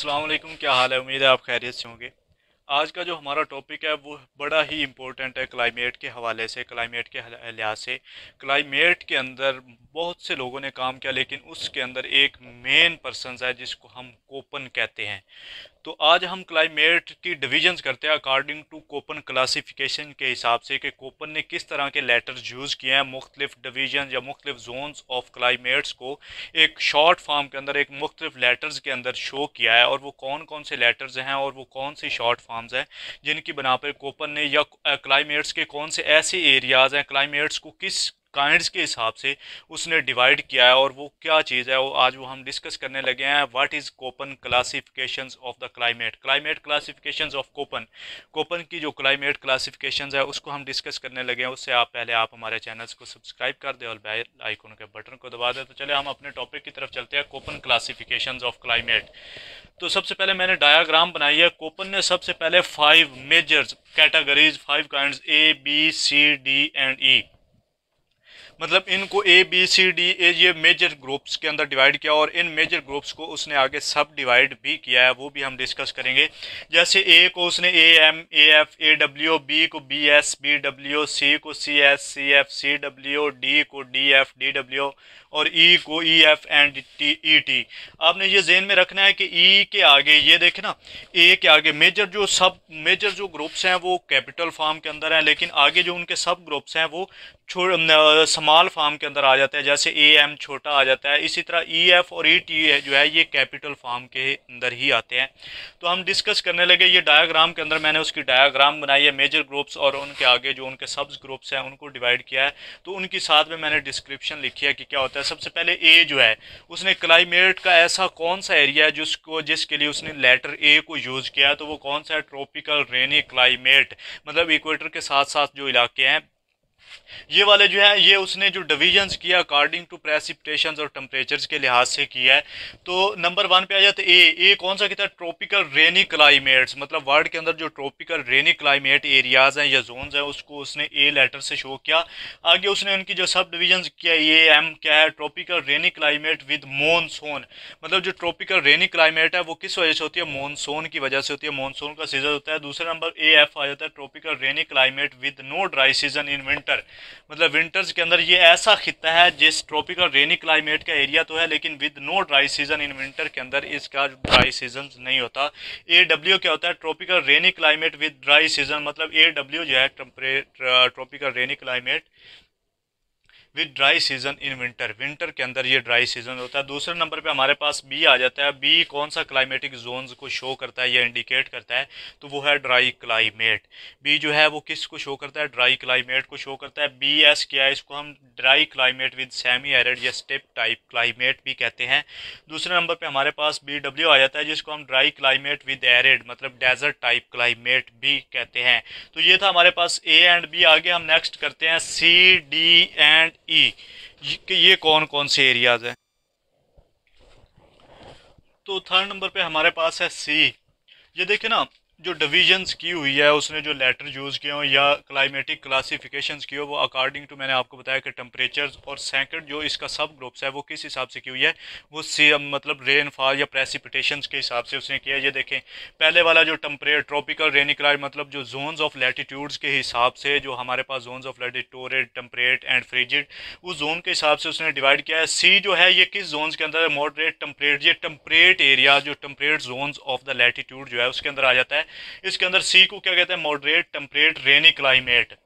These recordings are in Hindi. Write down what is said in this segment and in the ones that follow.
वालेकुम क्या हाल है उम्मीद है आप खैरियत से होंगे आज का जो हमारा टॉपिक है वो बड़ा ही इम्पोर्टेंट है क्लाइमेट के हवाले से क्लाइमेट के लिहाज से क्लाइमेट के अंदर बहुत से लोगों ने काम किया लेकिन उसके अंदर एक मेन पर्सन है जिसको हम कोपन कहते हैं तो आज हम क्लाइमेट की डिविजन्स करते हैं अकॉर्डिंग टू कोपन क्लासिफिकेशन के हिसाब से कि कोपन ने किस तरह के लेटर्स यूज़ किए हैं मुख्तलिफ डिवीजन या मुख्तलिफ जोन्स ऑफ क्लाइमेट्स को एक शॉर्ट फॉर्म के अंदर एक मुख्तलिफ लेटर्स के अंदर शो किया है और वो कौन कौन से लेटर्स हैं और वो कौन से शॉर्ट फॉर्म्स हैं जिनकी बना पर कोपन ने या क्लाइमेट्स के कौन से ऐसे एरियाज़ हैं क्लाइमेट्स को किस काइंड्स के हिसाब से उसने डिवाइड किया है और वो क्या चीज़ है वो आज वो हम डिस्कस करने लगे हैं what is Koppen classification of the climate climate classification of Koppen Koppen की जो क्लाइमेट क्लासिफिकेशन है उसको हम डिस्कस करने लगे हैं उससे आप पहले आप हमारे चैनल्स को सब्सक्राइब कर दें और बेल आइकन के बटन को दबा दें तो चले हम अपने टॉपिक की तरफ चलते हैं कोपन क्लासिफिकेशन ऑफ क्लाइमेट तो सबसे पहले मैंने डायाग्राम बनाई है कोपन ने सबसे पहले five majors categories five kind A B C D and E मतलब इनको ए बी सी डी ए ये मेजर ग्रुप्स के अंदर डिवाइड किया और इन मेजर ग्रुप्स को उसने आगे सब डिवाइड भी किया है वो भी हम डिस्कस करेंगे जैसे ए को उसने A M A F A W B को B S B W C को C S C F C W D को डी एफ डी डब्ल्यू और ई e को E F and T E T आपने ये जेन में रखना है कि ई e के आगे ये देखना ना ए के आगे मेजर जो सब मेजर जो ग्रुप्स हैं वो कैपिटल फॉर्म के अंदर हैं लेकिन आगे जो उनके सब ग्रुप्स हैं वो समाल फार्म के अंदर आ जाता है जैसे ए एम छोटा आ जाता है इसी तरह ई एफ और ई टी है जो है ये कैपिटल फार्म के अंदर ही आते हैं तो हम डिस्कस करने लगे ये डायाग्राम के अंदर मैंने उसकी डायाग्राम बनाई है मेजर ग्रुप्स और उनके आगे जो उनके सब्स ग्रुप्स हैं उनको डिवाइड किया है तो उनकी साथ में मैंने डिस्क्रिप्शन लिखी है कि क्या होता है सबसे पहले ए जो है उसने क्लाइमेट का ऐसा कौन सा एरिया है जिसको जिसके लिए उसने लेटर ए को यूज़ किया तो वो कौन सा है ट्रॉपिकल रेनी क्लाइमेट मतलब इक्वेटर के साथ साथ जो इलाके हैं ये वाले जो है ये उसने जो डिवीजन किया अकॉर्डिंग टू प्रेसिपिटेशन और टेम्परेचर के लिहाज से किया है तो नंबर वन पे आ जाता है ए ए कौन सा कितना ट्रॉपिकल रेनी क्लाइमेट्स मतलब वर्ल्ड के अंदर जो ट्रॉपिकल रेनी क्लाइमेट एरियाज़ हैं या जोन हैं उसको उसने ए लेटर से शो किया आगे उसने उनकी जो सब डिवीजन्स किया ए एम क्या है tropical rainy climate with monsoon मतलब जो ट्रॉपिकल रेनी क्लाइमेट है वो किस वजह से होती है मानसून की वजह से होती है मानसून का सीजन होता है दूसरा नंबर ए एफ आ जाता है tropical rainy climate with no dry season in winter मतलब विंटर्स के अंदर ये ऐसा खत्ता है जिस ट्रॉपिकल रेनी क्लाइमेट का एरिया तो है लेकिन with no dry season in winter के अंदर इसका ड्राई सीजन नहीं होता ए डब्ल्यू क्या होता है tropical rainy climate with dry season मतलब ए डब्ल्यू जो है tropical rainy climate with dry season in winter winter के अंदर ये ड्राई सीजन होता है दूसरे नंबर पे हमारे पास बी आ जाता है बी कौन सा क्लाइमेटिक जोन को शो करता है या इंडिकेट करता है तो वो है ड्राई क्लाइमेट बी जो है वो किस को शो करता है ड्राई क्लाइमेट को शो करता है बी एस क्या है इसको हम dry climate with semi arid या स्टेप टाइप क्लाइमेट भी कहते हैं दूसरे नंबर पर हमारे पास बी डब्ल्यू आ जाता है जिसको हम ड्राई क्लाइमेट विद एरिड मतलब डेजर्ट टाइप क्लाइमेट भी कहते हैं तो ये था हमारे पास ए एंड बी आगे हम नेक्स्ट करते हैं सी डी एंड ई कि ये कौन कौन से एरियाज़ हैं तो थर्ड नंबर पे हमारे पास है सी ये देखे ना जो डिवीजन्स की हुई है उसने जो लेटर यूज़ किए हों या क्लाइमेटिक क्लासिफिकेशन की हो वो अकॉर्डिंग टू मैंने आपको बताया कि टेम्परेचर्स और सैकड़ जो इसका सब ग्रुप्स है वो किस हिसाब से की हुई है वो सी मतलब रेनफॉल या प्रेसिपिटेशन के हिसाब से उसने किया ये देखें पहले वाला जो टम्परेट ट्रॉपिकल रेनी रेनिक्लाइड मतलब जो जोन्स ऑफ लेटीट्यूड्स के हिसाब से जो हमारे पास zones of latitude temperate and frigid उस जोन के हिसाब से उसने डिवाइड किया है सी जो है ये किस जोन्स के अंदर मॉडरेट टम्परेट ये टम्परेट एरिया जो temperate zones of the latitude जो है उसके अंदर आ जाता है इसके अंदर सी को क्या कहते हैं moderate temperate rainy climate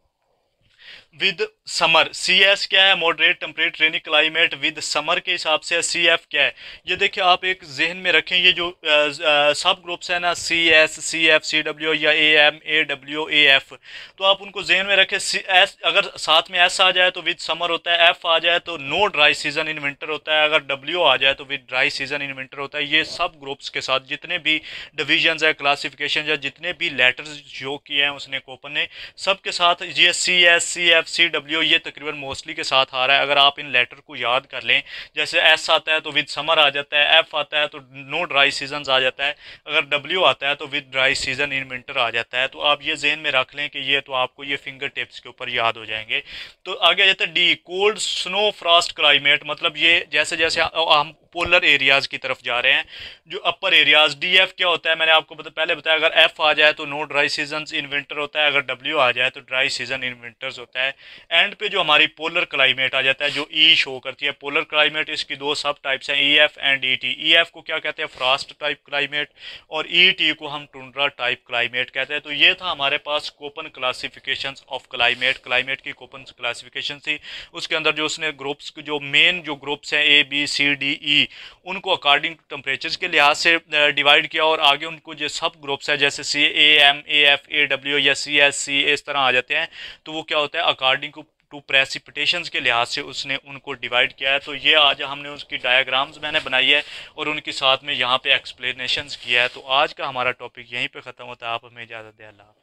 with summer C S क्या है moderate temperate rainy climate with summer के हिसाब से सी एफ क्या है ये देखिए आप एक जहन में रखें ये जो सब ग्रुप्स हैं ना C S C F C W या A M A W A F तो आप उनको जहन में रखें सी एस अगर साथ में एस आ जाए तो विद समर होता है एफ आ जाए तो no dry season in winter होता है अगर डब्ल्यू आ जाए तो with dry season in winter होता है ये सब ग्रुप्स के साथ जितने भी डिविजन है क्लासीफिकेशन या जितने भी लेटर्स जो किए हैं उसने कोपन ने सब के साथ ये C S C F F C W ये तकरीबन मोस्टली के साथ आ रहा है अगर आप इन लेटर को याद कर लें जैसे एस आता है तो विद समर आ जाता है एफ आता है तो नो ड्राई सीजन आ जाता है अगर डब्ल्यू आता है तो with dry season in winter आ जाता है तो आप ये जेन में रख लें कि ये तो आपको ये फिंगर टिप्स के ऊपर याद हो जाएंगे तो आगे आ जाता है D cold snow frost climate मतलब ये जैसे जैसे हम पोलर एरियाज़ की तरफ जा रहे हैं जो अपर एरियाज़ डी एफ क्या होता है मैंने आपको बता, पहले बताया अगर एफ़ आ जाए तो no dry season in winter होता है अगर डब्ल्यू आ जाए तो ड्राई सीजन इन विंटर्स होता है एंड पे जो हमारी पोलर क्लाइमेट आ जाता है जो ई e शो करती है पोलर क्लाइमेट इसकी दो सब टाइप्स हैं E F and E T E F को क्या कहते हैं फ्रास्ट टाइप क्लाइमेट और ई e टी को हम टूंड्रा टाइप क्लाइमेट कहते हैं तो ये था हमारे पास Koppen classification of climate climate की कोपन क्लासीफिकेशन थी उसके अंदर जो उसने ग्रुप्स जो मेन जो ग्रुप्स हैं ए बी सी डी ई थी उनको अकॉर्डिंग टू टेम्परेचर के लिहाज से डिवाइड किया और आगे उनको जो सब ग्रुप्स हैं जैसे C A M A F A W या सी एस सी इस तरह आ जाते हैं तो वो क्या होता है अकॉर्डिंग टू टू प्रेसिपिटेशन के लिहाज से उसने उनको डिवाइड किया है तो ये आज हमने उसकी डायग्राम्स मैंने बनाई है और उनके साथ में यहाँ पे एक्सप्लेनेशंस किया है तो आज का हमारा टॉपिक यहीं पे ख़त्म होता है आप हमें इजाज़त दें अल्लाह